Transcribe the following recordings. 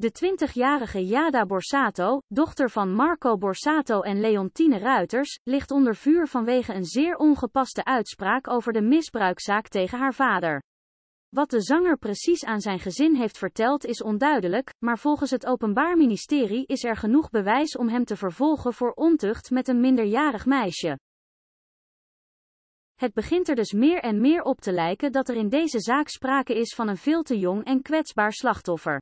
De 20-jarige Yada Borsato, dochter van Marco Borsato en Leontine Ruiters, ligt onder vuur vanwege een zeer ongepaste uitspraak over de misbruikzaak tegen haar vader. Wat de zanger precies aan zijn gezin heeft verteld is onduidelijk, maar volgens het Openbaar Ministerie is er genoeg bewijs om hem te vervolgen voor ontucht met een minderjarig meisje. Het begint er dus meer en meer op te lijken dat er in deze zaak sprake is van een veel te jong en kwetsbaar slachtoffer.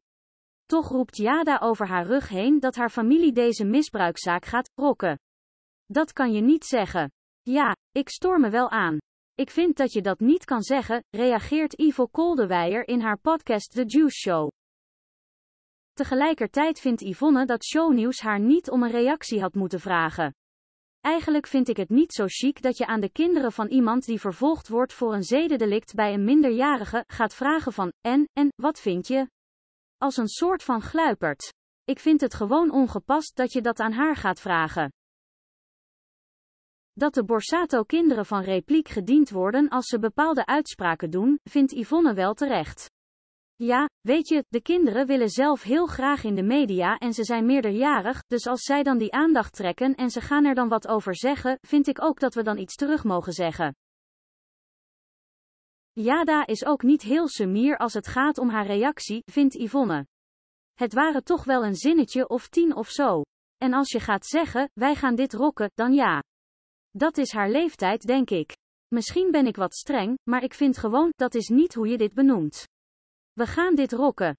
Toch roept Jada over haar rug heen dat haar familie deze misbruikzaak gaat rokken. Dat kan je niet zeggen. Ja, ik stoor me wel aan. Ik vind dat je dat niet kan zeggen, reageert Ivo Koldeweijer in haar podcast The Juice Show. Tegelijkertijd vindt Yvonne dat shownieuws haar niet om een reactie had moeten vragen. Eigenlijk vind ik het niet zo chic dat je aan de kinderen van iemand die vervolgd wordt voor een zedendelict bij een minderjarige gaat vragen van, en, en, wat vind je? Als een soort van gluipert. Ik vind het gewoon ongepast dat je dat aan haar gaat vragen. Dat de Borsato-kinderen van repliek gediend worden als ze bepaalde uitspraken doen, vindt Yvonne wel terecht. Ja, weet je, de kinderen willen zelf heel graag in de media en ze zijn meerderjarig, dus als zij dan die aandacht trekken en ze gaan er dan wat over zeggen, vind ik ook dat we dan iets terug mogen zeggen. Jada is ook niet heel sumier als het gaat om haar reactie, vindt Yvonne. Het waren toch wel een zinnetje of tien of zo. En als je gaat zeggen, wij gaan dit rocken, dan ja. Dat is haar leeftijd, denk ik. Misschien ben ik wat streng, maar ik vind gewoon, dat is niet hoe je dit benoemt. We gaan dit rocken.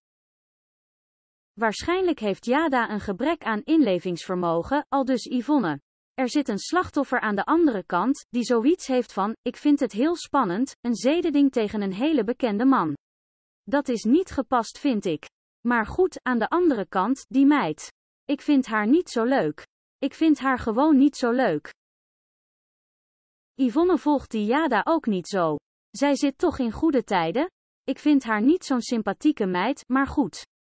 Waarschijnlijk heeft Jada een gebrek aan inlevingsvermogen, al dus Yvonne. Er zit een slachtoffer aan de andere kant, die zoiets heeft van, ik vind het heel spannend, een zededing tegen een hele bekende man. Dat is niet gepast vind ik. Maar goed, aan de andere kant, die meid. Ik vind haar niet zo leuk. Ik vind haar gewoon niet zo leuk. Yvonne volgt die Jada ook niet zo. Zij zit toch in goede tijden? Ik vind haar niet zo'n sympathieke meid, maar goed.